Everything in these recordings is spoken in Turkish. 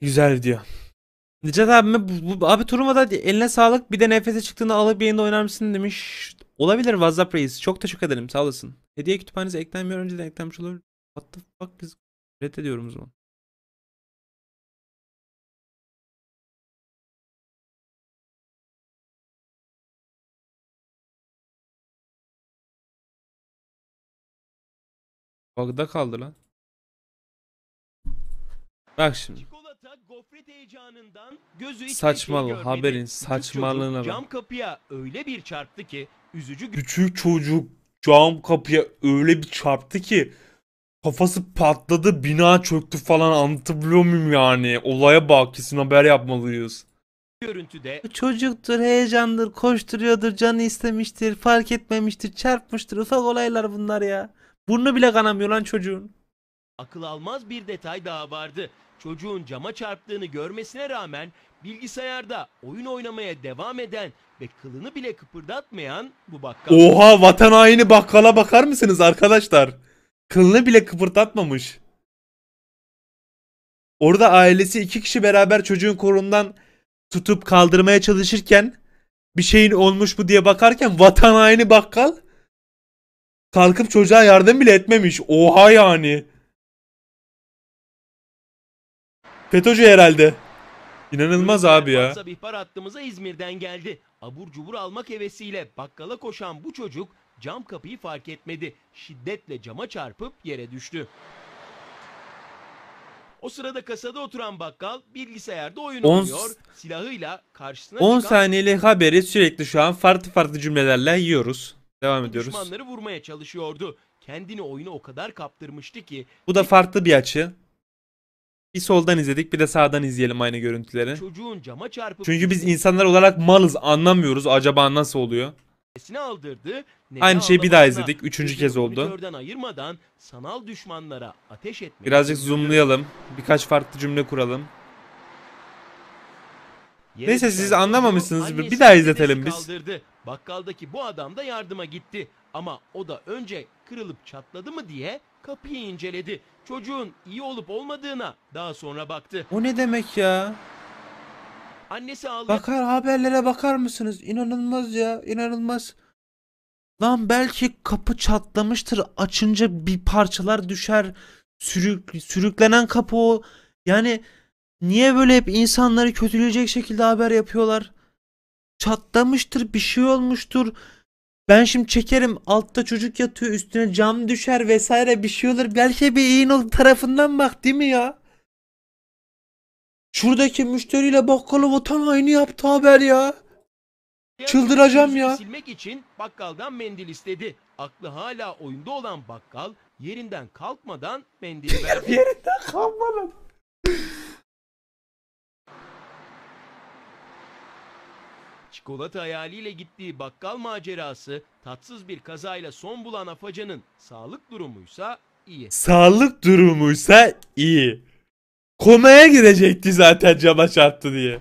Güzel diyor. Necat abime bu, bu, abi turnuvada eline sağlık bir de nefese çıktığında alıp yayında oynar mısın demiş. Olabilir WhatsApp reis. Çok teşekkür ederim sağ olasın. Hediye kütüphanesi eklenmiyor önceden eklenmiş olur. What the fuck biz reddediyorum o zaman. Bug'da kaldı lan. Bak şimdi. Çikolata gofret heyecanından gözü hiç Saçmalı şey haberin saçmalığına bak. Cam kapıya öyle bir çarptı ki üzücü Küçük çocuk cam kapıya öyle bir çarptı ki kafası patladı bina çöktü falan anlatabiliyor muyum yani? Olaya bak kesin haber yapmalıyız. görüntüde Çocuktur, heyecandır, koşturuyordur, canı istemiştir, fark etmemiştir, çarpmıştır. Ufak olaylar bunlar ya. Burnu bile kanamıyor lan çocuğun. akıl almaz bir detay daha vardı çocuğun cama çarptığını görmesine rağmen bilgisayarda oyun oynamaya devam eden ve kılını bile kıpırdatmayan bu bakkal. Oha vatan haini bakkala bakar mısınız arkadaşlar? Kılını bile kıpırdatmamış. Orada ailesi iki kişi beraber çocuğun korundan tutup kaldırmaya çalışırken bir şeyin olmuş mu diye bakarken vatan haini bakkal kalkıp çocuğa yardım bile etmemiş. Oha yani. FETÖ'cü herhalde. İnanılmaz abi ya. WhatsApp ihbar attığımıza İzmir'den geldi. Abur cubur almak hevesiyle bakkala koşan bu çocuk cam kapıyı fark etmedi. Şiddetle cama çarpıp yere düştü. O sırada kasada oturan bakkal bilgisayarda oyun On- oynuyor. Silahıyla karşısına 10 çıkan saniyelik haberi sürekli şu an farklı farklı cümlelerle yiyoruz. Devam ediyoruz. düşmanları vurmaya çalışıyordu. Kendini oyuna o kadar kaptırmıştı ki Bu da farklı bir açı. Bir soldan izledik bir de sağdan izleyelim aynı görüntüleri. Çocuğun cama çarpıp Çünkü biz insanlar olarak malız anlamıyoruz acaba nasıl oluyor. nefesini aldırdı. nene Aynı şeyi bir daha izledik. Üçüncü kez oldu. sanal düşmanlara ateş etmek. Birazcık zoomlayalım. Birkaç farklı cümle kuralım. Neyse, siz anlamamışsınız. Bir- bir daha izletelim biz. Bakkaldaki bu adam da yardıma gitti. Ama o da önce kırılıp çatladı mı diye kapıyı inceledi. Çocuğun iyi olup olmadığına daha sonra baktı. O ne demek ya? Annesi ağlayıp Bakar haberlere bakar mısınız? İnanılmaz ya inanılmaz. Lan belki kapı çatlamıştır açınca bir parçalar düşer. Sürük, sürüklenen kapı o. Yani niye böyle hep insanları kötüleyecek şekilde haber yapıyorlar? Çatlamıştır bir şey olmuştur. Ben şimdi çekerim altta çocuk yatıyor üstüne cam düşer vesaire bir şey olur. Belki bir iyi tarafından bak değil mi ya? Şuradaki müşteriyle bakkalı vatan aynı yaptı haber ya. Çıldıracağım ya. Silmek için bakkaldan mendil istedi. Aklı hala oyunda olan bakkal yerinden kalkmadan mendili verdi. yerinden kalkmadan. Çikolata hayaliyle gittiği bakkal macerası tatsız bir kazayla son bulan Afacan'ın sağlık durumuysa iyi. Sağlık durumuysa iyi. Komaya girecekti zaten cama çarptı diye.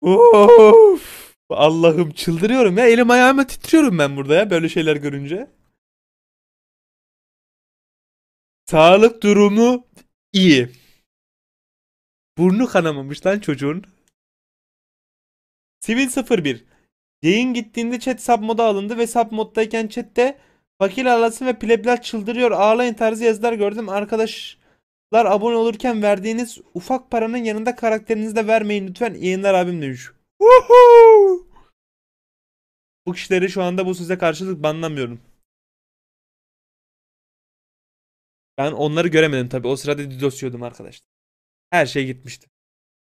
Of! Allah'ım çıldırıyorum ya. Elim ayağıma titriyorum ben burada ya böyle şeyler görünce. Sağlık durumu iyi. Burnu kanamamış lan çocuğun. Sivil 01. Yayın gittiğinde chat sub moda alındı ve sub moddayken chatte fakir alası ve plebler çıldırıyor ağlayın tarzı yazılar gördüm. Arkadaşlar abone olurken verdiğiniz ufak paranın yanında karakterinizi de vermeyin lütfen. Yayınlar abim demiş. Woohoo! Bu kişileri şu anda bu size karşılık banlamıyorum. Ben onları göremedim tabi. O sırada didosluyordum arkadaşlar. Her şey gitmişti.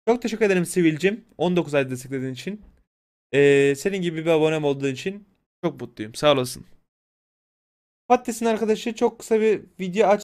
Çok teşekkür ederim Sivil'cim. 19 ay desteklediğin için. Ee, senin gibi bir abonem olduğun için çok mutluyum. Sağ olasın. Patates'in arkadaşı çok kısa bir video aç